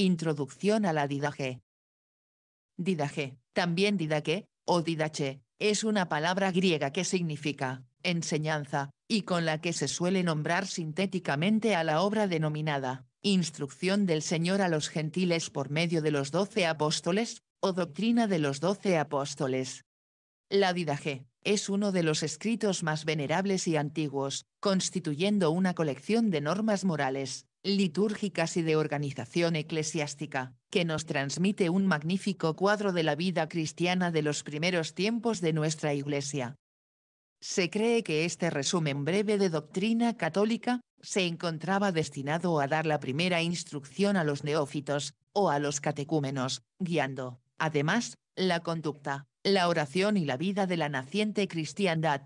Introducción a la didaje. Didaje, también didaque, o didache, es una palabra griega que significa enseñanza, y con la que se suele nombrar sintéticamente a la obra denominada Instrucción del Señor a los gentiles por medio de los doce apóstoles, o Doctrina de los doce apóstoles. La didaje, es uno de los escritos más venerables y antiguos, constituyendo una colección de normas morales, litúrgicas y de organización eclesiástica, que nos transmite un magnífico cuadro de la vida cristiana de los primeros tiempos de nuestra Iglesia. Se cree que este resumen breve de doctrina católica, se encontraba destinado a dar la primera instrucción a los neófitos, o a los catecúmenos, guiando, además, la conducta, la oración y la vida de la naciente cristiandad.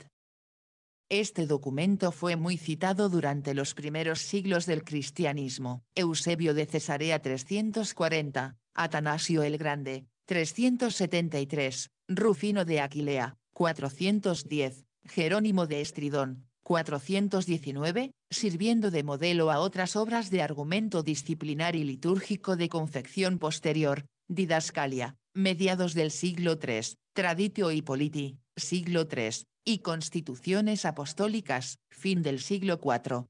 Este documento fue muy citado durante los primeros siglos del cristianismo. Eusebio de Cesarea 340, Atanasio el Grande, 373, Rufino de Aquilea, 410, Jerónimo de Estridón, 419, sirviendo de modelo a otras obras de argumento disciplinar y litúrgico de confección posterior, Didascalia, mediados del siglo III, Traditio Politi, siglo III, y constituciones apostólicas, fin del siglo IV.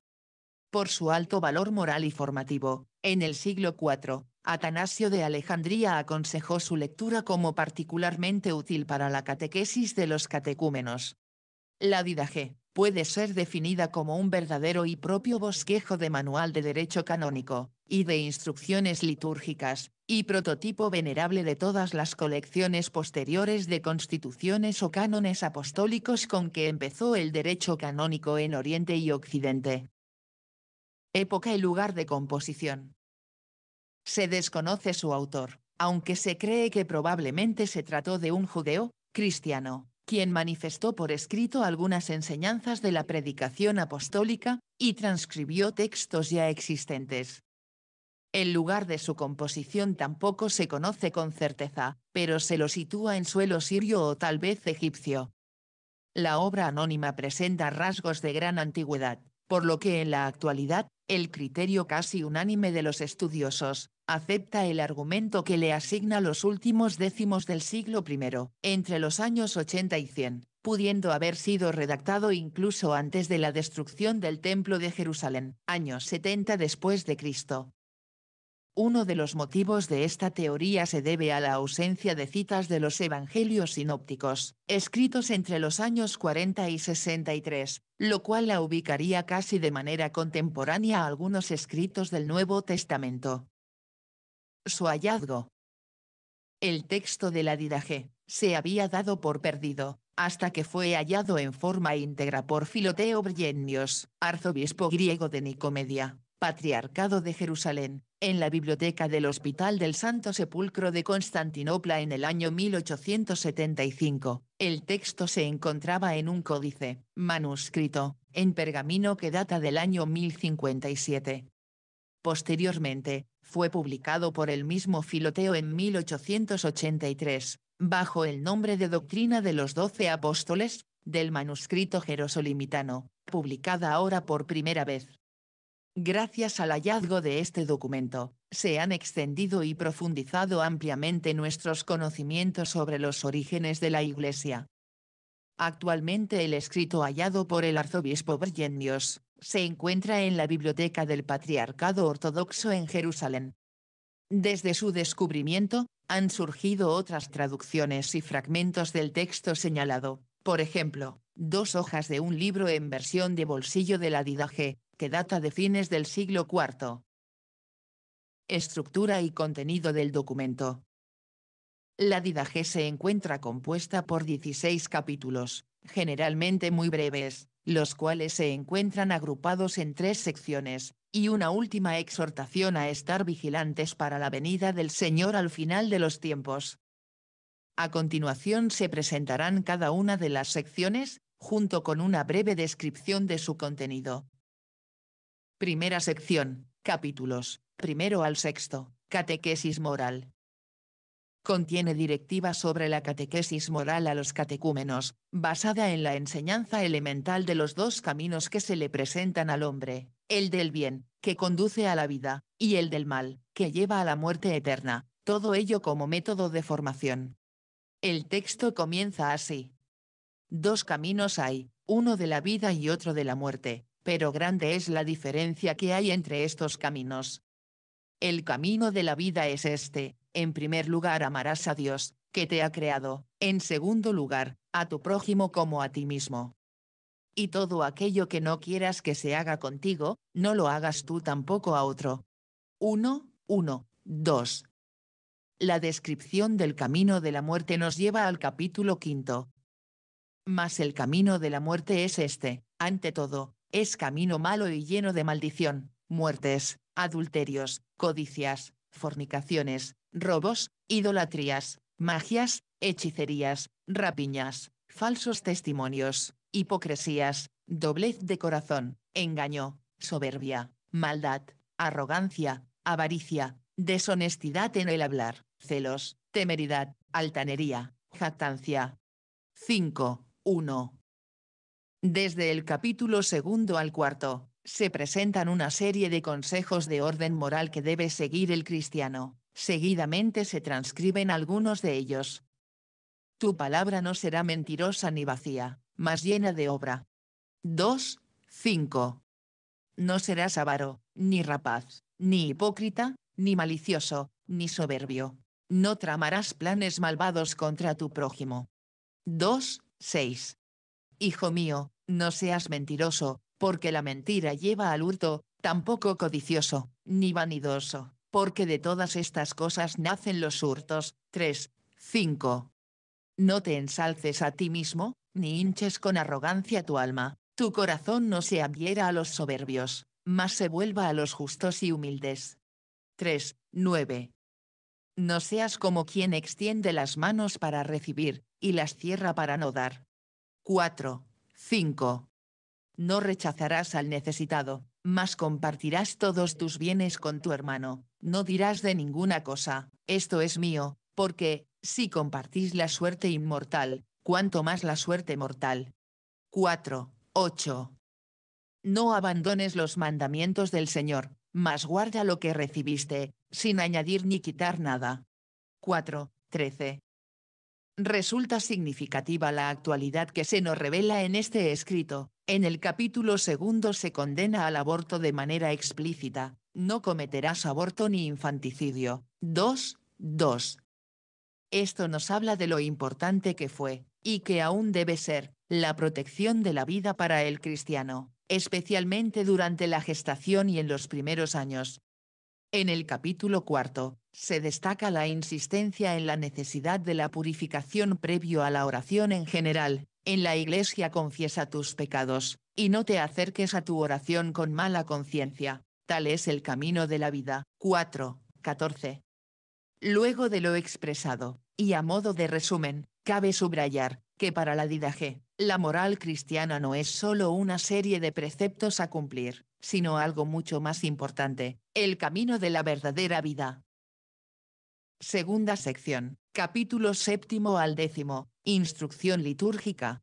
Por su alto valor moral y formativo, en el siglo IV, Atanasio de Alejandría aconsejó su lectura como particularmente útil para la catequesis de los catecúmenos. La didaje puede ser definida como un verdadero y propio bosquejo de manual de derecho canónico, y de instrucciones litúrgicas, y prototipo venerable de todas las colecciones posteriores de constituciones o cánones apostólicos con que empezó el derecho canónico en Oriente y Occidente. Época y lugar de composición. Se desconoce su autor, aunque se cree que probablemente se trató de un judeo, cristiano, quien manifestó por escrito algunas enseñanzas de la predicación apostólica, y transcribió textos ya existentes. El lugar de su composición tampoco se conoce con certeza, pero se lo sitúa en suelo sirio o tal vez egipcio. La obra anónima presenta rasgos de gran antigüedad, por lo que en la actualidad, el criterio casi unánime de los estudiosos, acepta el argumento que le asigna los últimos décimos del siglo I, entre los años 80 y 100, pudiendo haber sido redactado incluso antes de la destrucción del Templo de Jerusalén, años 70 después de Cristo. Uno de los motivos de esta teoría se debe a la ausencia de citas de los evangelios sinópticos, escritos entre los años 40 y 63, lo cual la ubicaría casi de manera contemporánea a algunos escritos del Nuevo Testamento. Su hallazgo. El texto de la Didaje se había dado por perdido, hasta que fue hallado en forma íntegra por Filoteo Briennios, arzobispo griego de Nicomedia Patriarcado de Jerusalén, en la biblioteca del Hospital del Santo Sepulcro de Constantinopla en el año 1875. El texto se encontraba en un códice, manuscrito, en pergamino que data del año 1057. Posteriormente, fue publicado por el mismo Filoteo en 1883, bajo el nombre de Doctrina de los Doce Apóstoles, del manuscrito jerosolimitano, publicada ahora por primera vez. Gracias al hallazgo de este documento, se han extendido y profundizado ampliamente nuestros conocimientos sobre los orígenes de la Iglesia. Actualmente el escrito hallado por el arzobispo Bergenios se encuentra en la Biblioteca del Patriarcado Ortodoxo en Jerusalén. Desde su descubrimiento, han surgido otras traducciones y fragmentos del texto señalado, por ejemplo, dos hojas de un libro en versión de bolsillo de la Didaje, data de fines del siglo IV. Estructura y contenido del documento. La Didaje se encuentra compuesta por 16 capítulos, generalmente muy breves, los cuales se encuentran agrupados en tres secciones, y una última exhortación a estar vigilantes para la venida del Señor al final de los tiempos. A continuación se presentarán cada una de las secciones, junto con una breve descripción de su contenido, Primera sección, capítulos, primero al sexto, catequesis moral. Contiene directivas sobre la catequesis moral a los catecúmenos, basada en la enseñanza elemental de los dos caminos que se le presentan al hombre, el del bien, que conduce a la vida, y el del mal, que lleva a la muerte eterna, todo ello como método de formación. El texto comienza así. Dos caminos hay, uno de la vida y otro de la muerte, pero grande es la diferencia que hay entre estos caminos. El camino de la vida es este, en primer lugar amarás a Dios, que te ha creado, en segundo lugar, a tu prójimo como a ti mismo. Y todo aquello que no quieras que se haga contigo, no lo hagas tú tampoco a otro. 1, 1, 2. La descripción del camino de la muerte nos lleva al capítulo quinto. Mas el camino de la muerte es este, ante todo, es camino malo y lleno de maldición, muertes, adulterios, codicias, fornicaciones, robos, idolatrías, magias, hechicerías, rapiñas, falsos testimonios, hipocresías, doblez de corazón, engaño, soberbia, maldad, arrogancia, avaricia, deshonestidad en el hablar, celos, temeridad, altanería, jactancia. 5. 1. Desde el capítulo segundo al cuarto, se presentan una serie de consejos de orden moral que debe seguir el cristiano. Seguidamente se transcriben algunos de ellos. Tu palabra no será mentirosa ni vacía, mas llena de obra. 2. 5. No serás avaro, ni rapaz, ni hipócrita, ni malicioso, ni soberbio. No tramarás planes malvados contra tu prójimo. 2. 6. Hijo mío, no seas mentiroso, porque la mentira lleva al hurto, tampoco codicioso, ni vanidoso, porque de todas estas cosas nacen los hurtos. 3. 5. No te ensalces a ti mismo, ni hinches con arrogancia tu alma, tu corazón no se adhiera a los soberbios, mas se vuelva a los justos y humildes. 3. 9. No seas como quien extiende las manos para recibir, y las cierra para no dar, 4. 5. No rechazarás al necesitado, mas compartirás todos tus bienes con tu hermano, no dirás de ninguna cosa, esto es mío, porque, si compartís la suerte inmortal, cuanto más la suerte mortal. 4. 8. No abandones los mandamientos del Señor, mas guarda lo que recibiste, sin añadir ni quitar nada. 4. Resulta significativa la actualidad que se nos revela en este escrito. En el capítulo segundo se condena al aborto de manera explícita, no cometerás aborto ni infanticidio. 2. 2. Esto nos habla de lo importante que fue, y que aún debe ser, la protección de la vida para el cristiano, especialmente durante la gestación y en los primeros años, en el capítulo cuarto, se destaca la insistencia en la necesidad de la purificación previo a la oración en general. En la iglesia confiesa tus pecados, y no te acerques a tu oración con mala conciencia. Tal es el camino de la vida. 4. 14. Luego de lo expresado, y a modo de resumen, cabe subrayar, que para la didaje, la moral cristiana no es solo una serie de preceptos a cumplir, sino algo mucho más importante, el camino de la verdadera vida. Segunda sección, capítulo séptimo al décimo, instrucción litúrgica.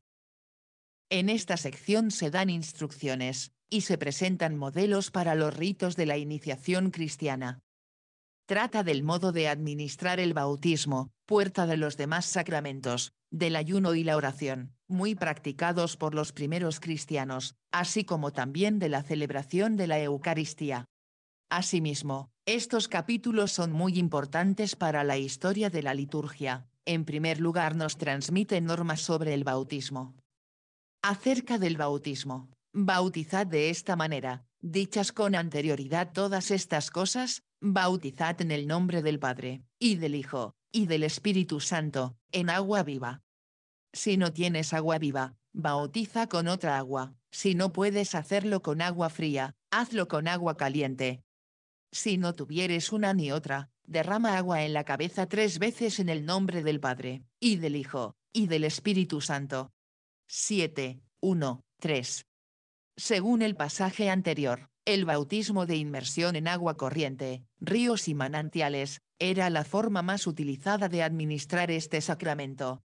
En esta sección se dan instrucciones, y se presentan modelos para los ritos de la iniciación cristiana. Trata del modo de administrar el bautismo, puerta de los demás sacramentos, del ayuno y la oración, muy practicados por los primeros cristianos, así como también de la celebración de la Eucaristía. Asimismo, estos capítulos son muy importantes para la historia de la liturgia. En primer lugar, nos transmiten normas sobre el bautismo. Acerca del bautismo, bautizad de esta manera, dichas con anterioridad todas estas cosas, bautizad en el nombre del Padre, y del Hijo, y del Espíritu Santo, en agua viva. Si no tienes agua viva, bautiza con otra agua. Si no puedes hacerlo con agua fría, hazlo con agua caliente. Si no tuvieres una ni otra, derrama agua en la cabeza tres veces en el nombre del Padre, y del Hijo, y del Espíritu Santo. 7, 1, 3. Según el pasaje anterior, el bautismo de inmersión en agua corriente, ríos y manantiales, era la forma más utilizada de administrar este sacramento.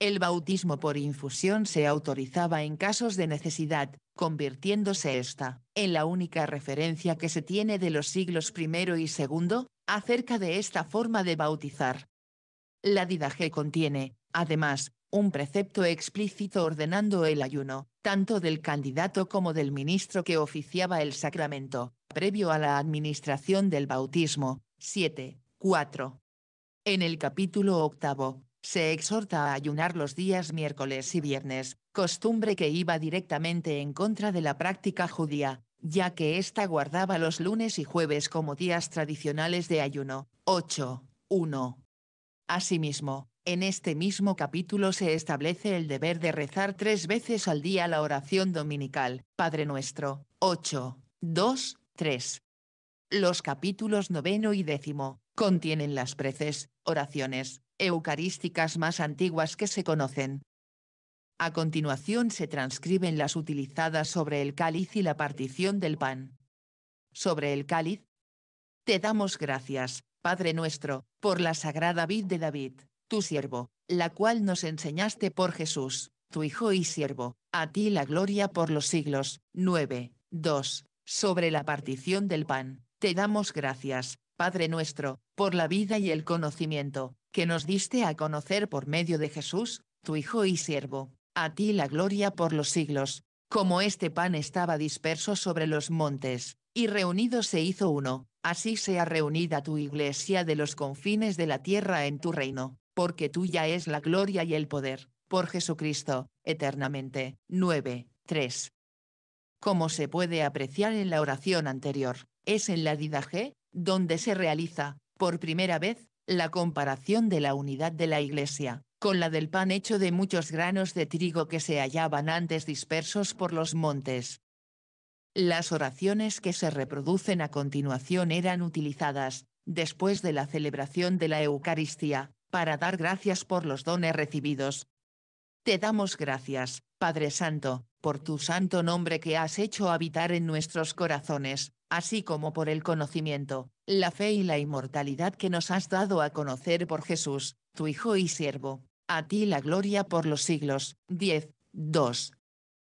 El bautismo por infusión se autorizaba en casos de necesidad, convirtiéndose esta en la única referencia que se tiene de los siglos I y II, acerca de esta forma de bautizar. La didaje contiene, además, un precepto explícito ordenando el ayuno, tanto del candidato como del ministro que oficiaba el sacramento, previo a la administración del bautismo. 7. 4. En el capítulo octavo, se exhorta a ayunar los días miércoles y viernes, costumbre que iba directamente en contra de la práctica judía, ya que ésta guardaba los lunes y jueves como días tradicionales de ayuno. 8. 1. Asimismo, en este mismo capítulo se establece el deber de rezar tres veces al día la oración dominical, Padre Nuestro, 8, 2, 3. Los capítulos noveno y décimo, contienen las preces, oraciones, eucarísticas más antiguas que se conocen. A continuación se transcriben las utilizadas sobre el cáliz y la partición del pan. Sobre el cáliz. Te damos gracias, Padre nuestro, por la sagrada vid de David, tu siervo, la cual nos enseñaste por Jesús, tu Hijo y siervo, a ti la gloria por los siglos. 9. 2. Sobre la partición del pan, te damos gracias, Padre nuestro, por la vida y el conocimiento, que nos diste a conocer por medio de Jesús, tu Hijo y siervo, a ti la gloria por los siglos. Como este pan estaba disperso sobre los montes, y reunido se hizo uno, así sea reunida tu iglesia de los confines de la tierra en tu reino, porque tuya es la gloria y el poder, por Jesucristo, eternamente. 9. 3. Como se puede apreciar en la oración anterior, es en la didaje, donde se realiza, por primera vez, la comparación de la unidad de la Iglesia, con la del pan hecho de muchos granos de trigo que se hallaban antes dispersos por los montes. Las oraciones que se reproducen a continuación eran utilizadas, después de la celebración de la Eucaristía, para dar gracias por los dones recibidos. Te damos gracias, Padre Santo, por tu santo nombre que has hecho habitar en nuestros corazones, así como por el conocimiento, la fe y la inmortalidad que nos has dado a conocer por Jesús, tu Hijo y siervo. A ti la gloria por los siglos. 10. 2.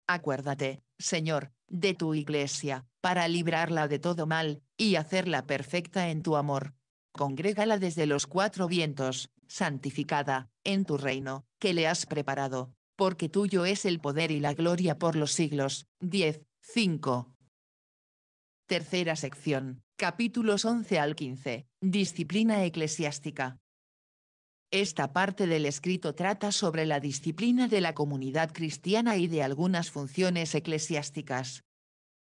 Acuérdate, Señor, de tu iglesia, para librarla de todo mal, y hacerla perfecta en tu amor. Congrégala desde los cuatro vientos, santificada, en tu reino, que le has preparado, porque tuyo es el poder y la gloria por los siglos. 10. 5. Tercera sección, capítulos 11 al 15, disciplina eclesiástica. Esta parte del escrito trata sobre la disciplina de la comunidad cristiana y de algunas funciones eclesiásticas.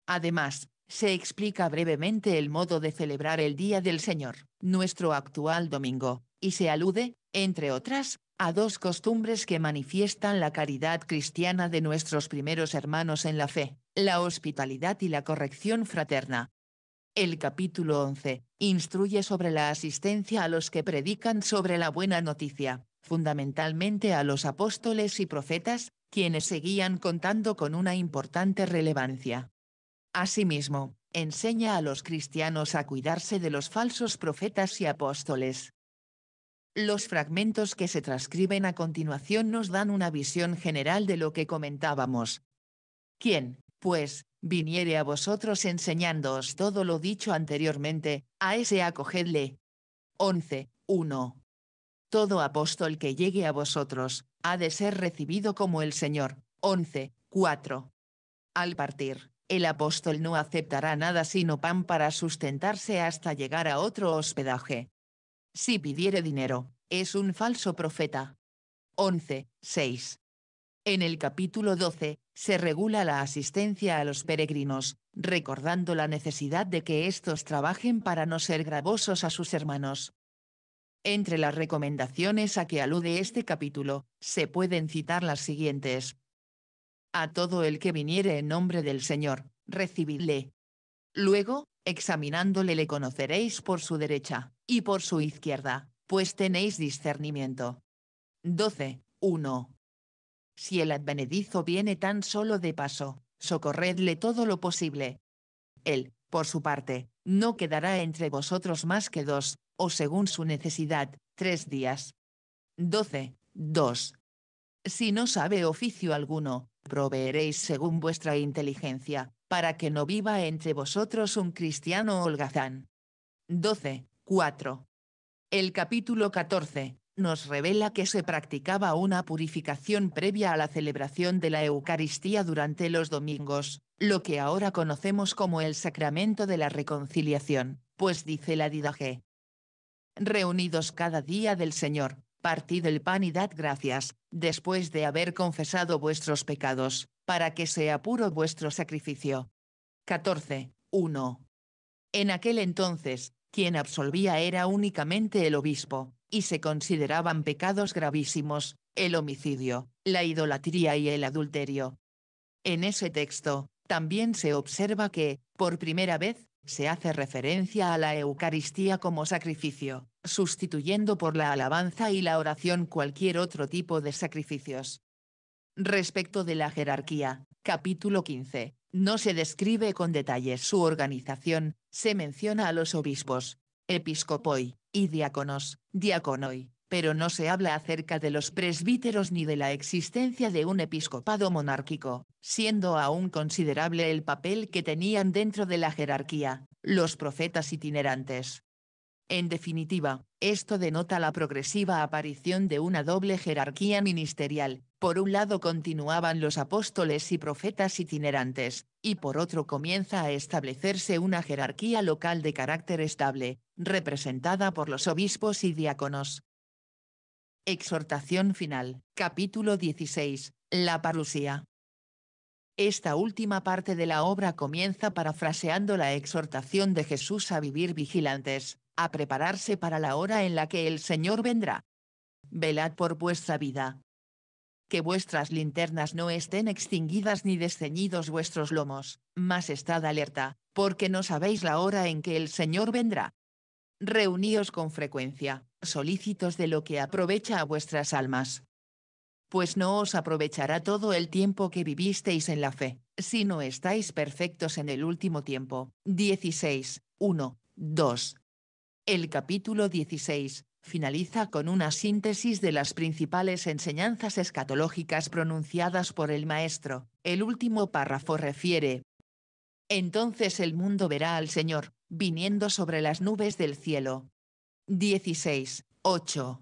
Además, se explica brevemente el modo de celebrar el Día del Señor, nuestro actual domingo, y se alude, entre otras, a dos costumbres que manifiestan la caridad cristiana de nuestros primeros hermanos en la fe, la hospitalidad y la corrección fraterna. El capítulo 11, instruye sobre la asistencia a los que predican sobre la buena noticia, fundamentalmente a los apóstoles y profetas, quienes seguían contando con una importante relevancia. Asimismo, enseña a los cristianos a cuidarse de los falsos profetas y apóstoles. Los fragmentos que se transcriben a continuación nos dan una visión general de lo que comentábamos. ¿Quién, pues, viniere a vosotros enseñándoos todo lo dicho anteriormente, a ese acogedle. 11. 1. Todo apóstol que llegue a vosotros, ha de ser recibido como el Señor. 11. 4. Al partir, el apóstol no aceptará nada sino pan para sustentarse hasta llegar a otro hospedaje. Si pidiere dinero, es un falso profeta. 11. 6. En el capítulo 12, se regula la asistencia a los peregrinos, recordando la necesidad de que éstos trabajen para no ser gravosos a sus hermanos. Entre las recomendaciones a que alude este capítulo, se pueden citar las siguientes. A todo el que viniere en nombre del Señor, recibidle. Luego, examinándole le conoceréis por su derecha, y por su izquierda, pues tenéis discernimiento. 12. 1. Si el advenedizo viene tan solo de paso, socorredle todo lo posible. Él, por su parte, no quedará entre vosotros más que dos, o según su necesidad, tres días. 12. 2. Si no sabe oficio alguno, proveeréis según vuestra inteligencia, para que no viva entre vosotros un cristiano holgazán. 12. 4. El capítulo 14, nos revela que se practicaba una purificación previa a la celebración de la Eucaristía durante los domingos, lo que ahora conocemos como el sacramento de la reconciliación, pues dice la Didaje. Reunidos cada día del Señor, partid el pan y dad gracias, después de haber confesado vuestros pecados, para que sea puro vuestro sacrificio. 14. 1. En aquel entonces, quien absolvía era únicamente el obispo, y se consideraban pecados gravísimos, el homicidio, la idolatría y el adulterio. En ese texto, también se observa que, por primera vez, se hace referencia a la Eucaristía como sacrificio, sustituyendo por la alabanza y la oración cualquier otro tipo de sacrificios. Respecto de la jerarquía, capítulo 15, no se describe con detalle su organización, se menciona a los obispos, episcopoi, y diáconos, diáconoi, pero no se habla acerca de los presbíteros ni de la existencia de un episcopado monárquico, siendo aún considerable el papel que tenían dentro de la jerarquía, los profetas itinerantes, en definitiva, esto denota la progresiva aparición de una doble jerarquía ministerial, por un lado continuaban los apóstoles y profetas itinerantes, y por otro comienza a establecerse una jerarquía local de carácter estable, representada por los obispos y diáconos. Exhortación final, capítulo 16, la parusía. Esta última parte de la obra comienza parafraseando la exhortación de Jesús a vivir vigilantes, a prepararse para la hora en la que el Señor vendrá. Velad por vuestra vida. Que vuestras linternas no estén extinguidas ni desceñidos vuestros lomos, mas estad alerta, porque no sabéis la hora en que el Señor vendrá. Reuníos con frecuencia, solícitos de lo que aprovecha a vuestras almas. Pues no os aprovechará todo el tiempo que vivisteis en la fe, si no estáis perfectos en el último tiempo. 16, 1, 2. El capítulo 16 finaliza con una síntesis de las principales enseñanzas escatológicas pronunciadas por el Maestro. El último párrafo refiere, Entonces el mundo verá al Señor, viniendo sobre las nubes del cielo. 16. 8.